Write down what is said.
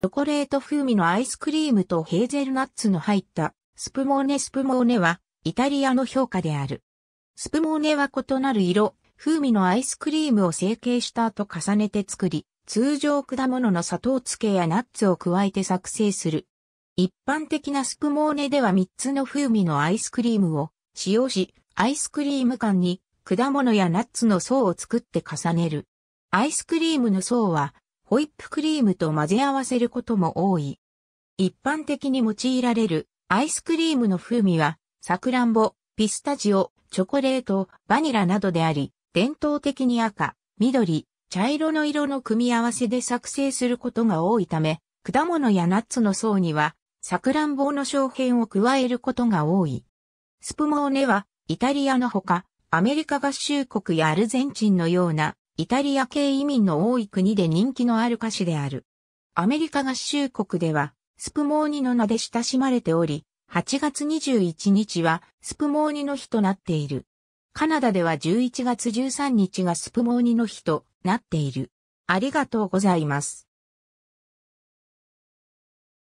チョコレート風味のアイスクリームとヘーゼルナッツの入ったスプモーネスプモーネはイタリアの評価である。スプモーネは異なる色、風味のアイスクリームを成形した後重ねて作り、通常果物の砂糖漬けやナッツを加えて作成する。一般的なスプモーネでは3つの風味のアイスクリームを使用し、アイスクリーム缶に果物やナッツの層を作って重ねる。アイスクリームの層はホイップクリームと混ぜ合わせることも多い。一般的に用いられるアイスクリームの風味は、サクランボ、ピスタジオ、チョコレート、バニラなどであり、伝統的に赤、緑、茶色の色の組み合わせで作成することが多いため、果物やナッツの層には、サクランボの商品を加えることが多い。スプモーネは、イタリアのほか、アメリカ合衆国やアルゼンチンのようなイタリア系移民の多い国で人気のある歌手である。アメリカ合衆国では、スプモーニの名で親しまれており、8月21日はスプモーニの日となっている。カナダでは11月13日がスプモーニの日となっている。ありがとうございます。